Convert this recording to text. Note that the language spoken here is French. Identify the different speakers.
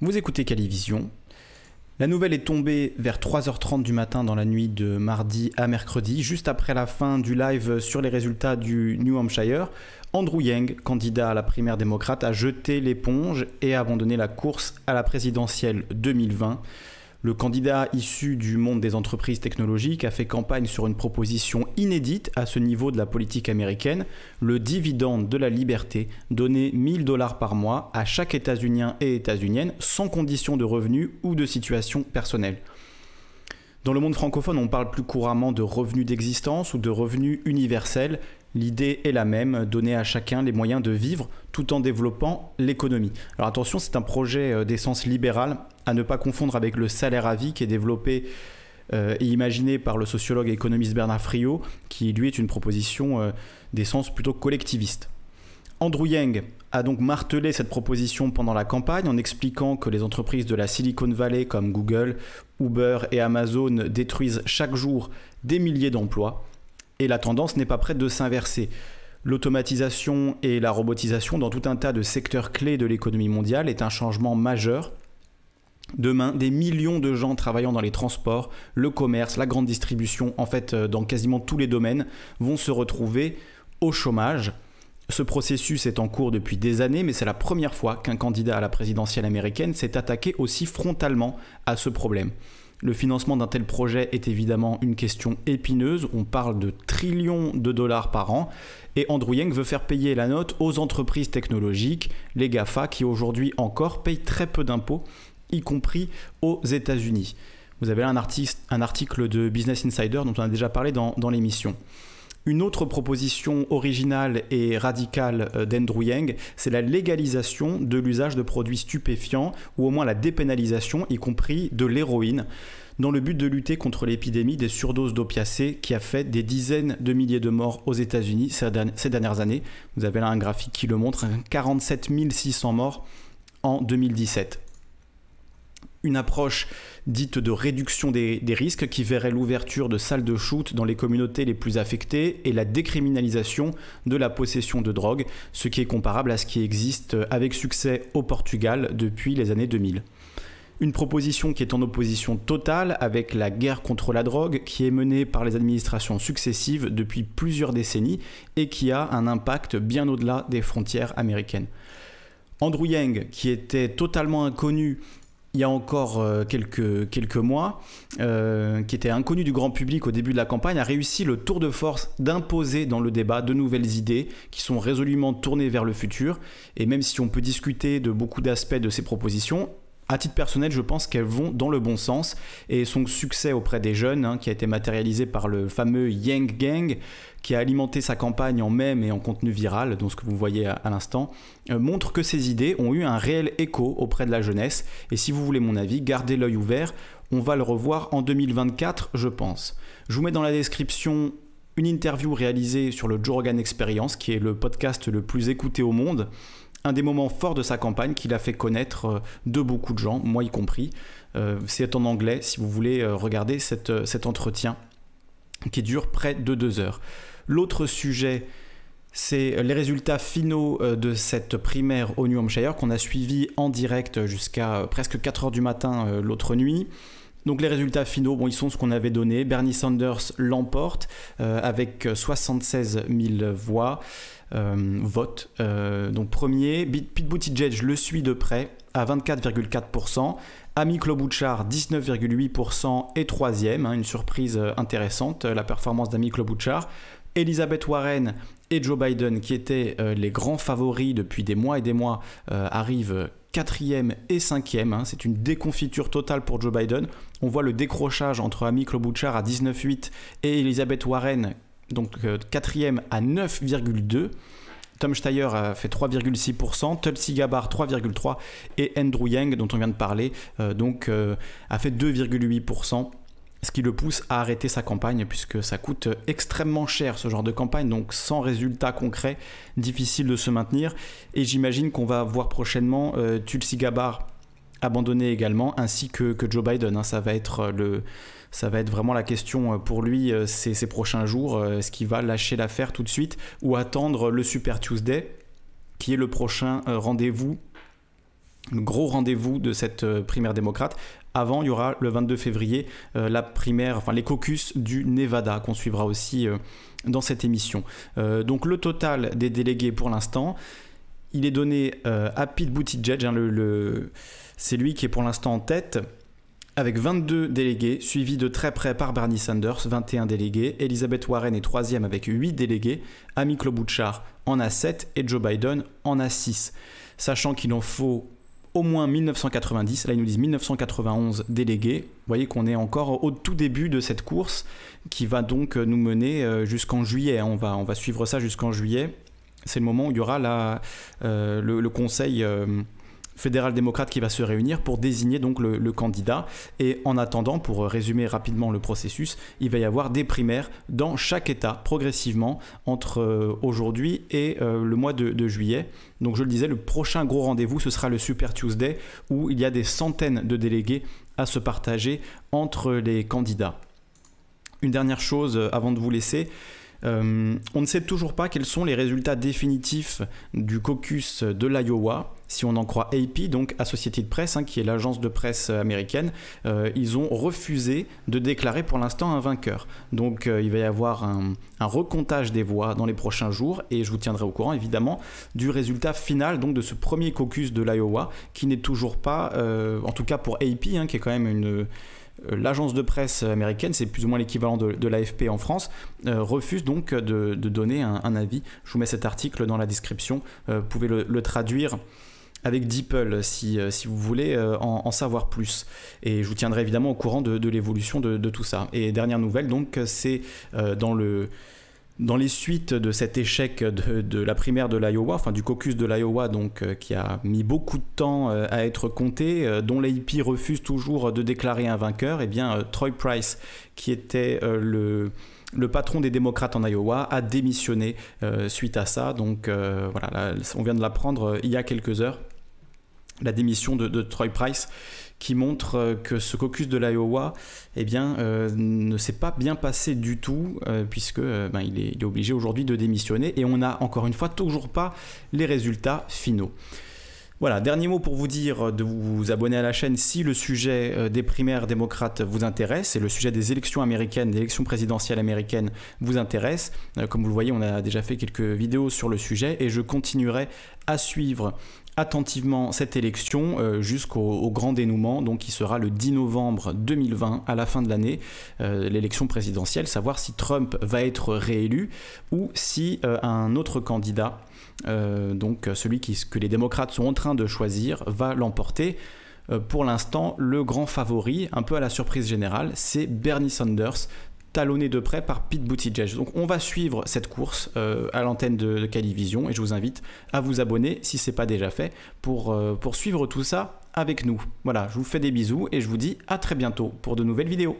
Speaker 1: Vous écoutez Calivision. La nouvelle est tombée vers 3h30 du matin dans la nuit de mardi à mercredi, juste après la fin du live sur les résultats du New Hampshire. Andrew Yang, candidat à la primaire démocrate, a jeté l'éponge et a abandonné la course à la présidentielle 2020. Le candidat issu du monde des entreprises technologiques a fait campagne sur une proposition inédite à ce niveau de la politique américaine, le dividende de la liberté, donner 1000 dollars par mois à chaque États-Unien et États-Unienne sans condition de revenu ou de situation personnelle. Dans le monde francophone, on parle plus couramment de revenus d'existence ou de revenus universels. L'idée est la même, donner à chacun les moyens de vivre tout en développant l'économie. Alors attention, c'est un projet euh, d'essence libérale à ne pas confondre avec le salaire à vie qui est développé euh, et imaginé par le sociologue et économiste Bernard Friot, qui lui est une proposition euh, d'essence plutôt collectiviste. Andrew Yang, a donc martelé cette proposition pendant la campagne en expliquant que les entreprises de la Silicon Valley comme Google, Uber et Amazon détruisent chaque jour des milliers d'emplois et la tendance n'est pas prête de s'inverser. L'automatisation et la robotisation dans tout un tas de secteurs clés de l'économie mondiale est un changement majeur. Demain, des millions de gens travaillant dans les transports, le commerce, la grande distribution, en fait euh, dans quasiment tous les domaines, vont se retrouver au chômage. Ce processus est en cours depuis des années, mais c'est la première fois qu'un candidat à la présidentielle américaine s'est attaqué aussi frontalement à ce problème. Le financement d'un tel projet est évidemment une question épineuse, on parle de trillions de dollars par an, et Andrew Yang veut faire payer la note aux entreprises technologiques, les GAFA, qui aujourd'hui encore payent très peu d'impôts, y compris aux États-Unis. Vous avez là un, article de Business Insider dont on a déjà parlé dans l'émission. Une autre proposition originale et radicale euh, d'Andrew Yang, c'est la légalisation de l'usage de produits stupéfiants, ou au moins la dépénalisation, y compris de l'héroïne dans le but de lutter contre l'épidémie des surdoses d'opiacés qui a fait des dizaines de milliers de morts aux États-Unis ces dernières années. Vous avez là un graphique qui le montre, 47 hein, 600 morts en 2017 une approche dite de réduction des, risques qui verrait l'ouverture de salles de shoot dans les communautés les plus affectées et la décriminalisation de la possession de drogue, ce qui est comparable à ce qui existe avec succès au Portugal depuis les années 2000. Une proposition qui est en opposition totale avec la guerre contre la drogue qui est menée par les administrations successives depuis plusieurs décennies et qui a un impact bien au-delà des frontières américaines. Andrew Yang, qui était totalement inconnu il y a encore euh, quelques, quelques mois, euh, qui était inconnu du grand public au début de la campagne, a réussi le tour de force d'imposer dans le débat de nouvelles idées qui sont résolument tournées vers le futur. Et même si on peut discuter de beaucoup d'aspects de ces propositions, à titre personnel, je pense qu'elles vont dans le bon sens. Et son succès auprès des jeunes, hein, qui a été matérialisé par le fameux Yang Gang, qui a alimenté sa campagne en mèmes et en contenu viral, dont ce que vous voyez à, l'instant, euh, montre que ces idées ont eu un réel écho auprès de la jeunesse. Et si vous voulez mon avis, gardez l'œil ouvert. On va le revoir en 2024, je pense. Je vous mets dans la description une interview réalisée sur le Joe Experience, qui est le podcast le plus écouté au monde un des moments forts de sa campagne qu'il a fait connaître euh, de beaucoup de gens, moi y compris. Euh, c'est en anglais si vous voulez euh, regarder cet entretien qui dure près de deux heures. L'autre sujet, c'est les résultats finaux de cette primaire au New Hampshire qu'on a suivi en direct jusqu'à presque 4 heures du matin l'autre nuit. Donc les résultats finaux, bon, ils sont ce qu'on avait donné. Bernie Sanders l'emporte euh, avec 76 euh, 000 voix, vote euh, votes. donc premier, Pete Buttigieg le suit de près à 24,4%. Ami Klobuchar, 19,8% et troisième, hein, une surprise intéressante, la performance d'Ami Klobuchar. Elizabeth Warren et Joe Biden, qui étaient euh, les grands favoris depuis des mois et des mois, euh, arrivent euh, quatrième et cinquième. Hein. C'est une déconfiture totale pour Joe Biden. On voit le décrochage entre Amy Klobuchar à 19,8 et Elizabeth Warren, donc quatrième à 9,2. Tom Steyer a fait 3,6%, Tulsi Gabbard 3,3% et Andrew Yang, dont on vient de parler, donc a fait 2,8% ce qui le pousse à arrêter sa campagne puisque ça coûte extrêmement cher ce genre de campagne, donc sans résultat concret, difficile de se maintenir. Et j'imagine qu'on va voir prochainement euh, Tulsi Gabbard abandonné également, ainsi que, Joe Biden. Hein. ça, va être euh, le, ça va être vraiment la question euh, pour lui ces, prochains jours. Est-ce qu'il va lâcher l'affaire tout de suite ou attendre le Super Tuesday, qui est le prochain rendez-vous gros rendez-vous de cette euh, primaire démocrate. Avant, il y aura le 22 février euh, la primaire, enfin les caucus du Nevada qu'on suivra aussi euh, dans cette émission. donc le total des délégués pour l'instant, il est donné à Pete Buttigieg. Hein, c'est lui qui est pour l'instant en tête avec 22 délégués, suivi de très près par Bernie Sanders, 21 délégués, Elizabeth Warren est troisième avec 8 délégués, Amy Klobuchar en a 7 et Joe Biden en a 6. Sachant qu'il en faut au moins 1990. Là, ils nous disent 1991 délégués. Vous voyez qu'on est encore au tout début de cette course qui va donc euh, nous mener euh, jusqu'en juillet. On va, on va suivre ça jusqu'en juillet. C'est le moment où il y aura la, euh, le, conseil fédéral démocrate qui va se réunir pour désigner donc le, candidat. Et en attendant, pour résumer rapidement le processus, il va y avoir des primaires dans chaque État progressivement entre euh, aujourd'hui et euh, le mois de, de juillet. Donc je le disais, le prochain gros rendez-vous, ce sera le Super Tuesday, où il y a des centaines de délégués à se partager entre les candidats. Une dernière chose euh, avant de vous laisser, euh, on ne sait toujours pas quels sont les résultats définitifs du caucus de l'Iowa. Si on en croit AP, donc Associated Press, hein, qui est l'agence de presse américaine, euh, ils ont refusé de déclarer pour l'instant un vainqueur. Donc euh, il va y avoir un, recomptage des voix dans les prochains jours et je vous tiendrai au courant évidemment du résultat final donc de ce premier caucus de l'Iowa qui n'est toujours pas, en tout cas pour AP, hein, qui est quand même une euh, l'agence de presse américaine, c'est plus ou moins l'équivalent de, l'AFP en France, euh, refuse donc de, donner un, avis. Je vous mets cet article dans la description, euh, vous pouvez le, traduire avec DeepL si, si vous voulez en, savoir plus. Et je vous tiendrai évidemment au courant de, de l'évolution de, tout ça. Et dernière nouvelle, donc, c'est dans le dans les suites de cet échec de, la primaire de l'Iowa, enfin du caucus de l'Iowa, donc euh, qui a mis beaucoup de temps euh, à être compté, euh, dont l'AIP refuse toujours de déclarer un vainqueur, et eh bien Troy Price, qui était le, patron des démocrates en Iowa, a démissionné suite à ça. Donc voilà, on vient de l'apprendre il y a quelques heures, la démission de Troy Price qui montre euh, que ce caucus de l'Iowa eh bien, euh, ne s'est pas bien passé du tout, puisqu'il euh, puisque ben, il, est, est, obligé aujourd'hui de démissionner, et on n'a encore une fois toujours pas les résultats finaux. Voilà, dernier mot pour vous dire de vous abonner à la chaîne si le sujet des primaires démocrates vous intéresse et le sujet des élections américaines, des élections présidentielles américaines vous intéresse. Comme vous le voyez, on a déjà fait quelques vidéos sur le sujet et je continuerai à suivre attentivement cette élection euh, jusqu'au grand dénouement, donc qui sera le 10 novembre 2020, à la fin de l'année, euh, l'élection présidentielle, savoir si Trump va être réélu ou si euh, un autre candidat, donc celui qui, que les démocrates sont en train de choisir, va l'emporter pour l'instant, le grand favori, un peu à la surprise générale, c'est Bernie Sanders, talonné de près par Pete Buttigieg. Donc on va suivre cette course euh, à l'antenne de, Calivision et je vous invite à vous abonner si ce n'est pas déjà fait pour, euh, pour suivre tout ça avec nous. Voilà, je vous fais des bisous et je vous dis à très bientôt pour de nouvelles vidéos.